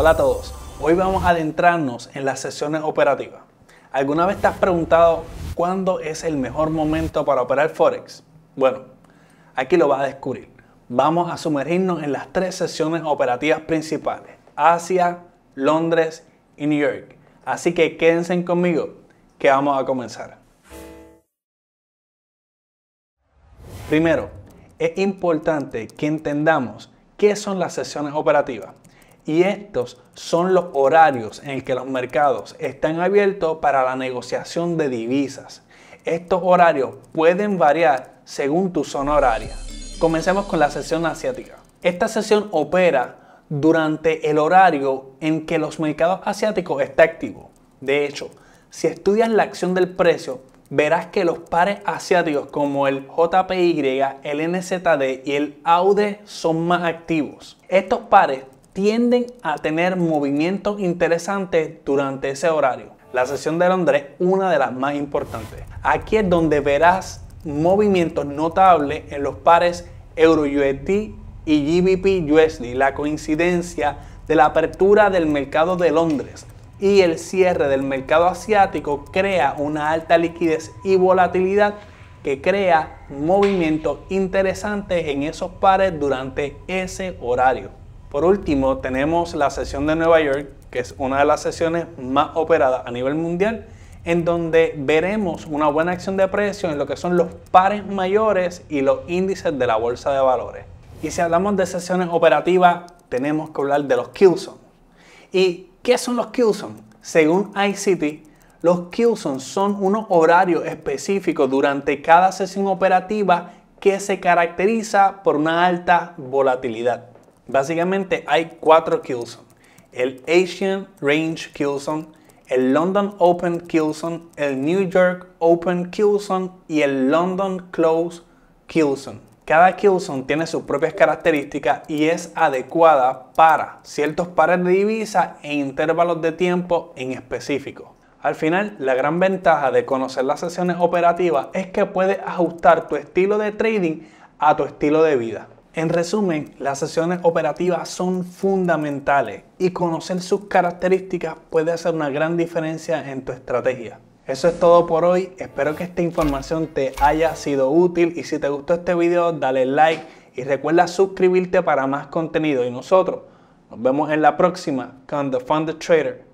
Hola a todos, hoy vamos a adentrarnos en las sesiones operativas. ¿Alguna vez te has preguntado cuándo es el mejor momento para operar Forex? Bueno, aquí lo vas a descubrir. Vamos a sumergirnos en las tres sesiones operativas principales, Asia, Londres y New York. Así que quédense conmigo, que vamos a comenzar. Primero, es importante que entendamos qué son las sesiones operativas y estos son los horarios en que los mercados están abiertos para la negociación de divisas. Estos horarios pueden variar según tu zona horaria. Comencemos con la sesión asiática. Esta sesión opera durante el horario en que los mercados asiáticos están activos. De hecho, si estudias la acción del precio, verás que los pares asiáticos como el JPY, el NZD y el AUD son más activos. Estos pares tienden a tener movimientos interesantes durante ese horario. La sesión de Londres es una de las más importantes. Aquí es donde verás movimientos notables en los pares EURUSD y GBP-USD, la coincidencia de la apertura del mercado de Londres y el cierre del mercado asiático crea una alta liquidez y volatilidad que crea movimientos interesantes en esos pares durante ese horario. Por último, tenemos la sesión de Nueva York, que es una de las sesiones más operadas a nivel mundial, en donde veremos una buena acción de precio en lo que son los pares mayores y los índices de la bolsa de valores. Y si hablamos de sesiones operativas, tenemos que hablar de los Killzone. ¿Y qué son los son Según ICT, los Killzone son unos horarios específicos durante cada sesión operativa que se caracteriza por una alta volatilidad. Básicamente hay cuatro Killzone. El Asian Range Killzone, el London Open Killzone, el New York Open Killzone y el London Close Killzone. Cada Killzone tiene sus propias características y es adecuada para ciertos pares de divisas e intervalos de tiempo en específico. Al final, la gran ventaja de conocer las sesiones operativas es que puedes ajustar tu estilo de trading a tu estilo de vida. En resumen, las sesiones operativas son fundamentales y conocer sus características puede hacer una gran diferencia en tu estrategia. Eso es todo por hoy, espero que esta información te haya sido útil y si te gustó este video dale like y recuerda suscribirte para más contenido y nosotros nos vemos en la próxima con The Funded Trader.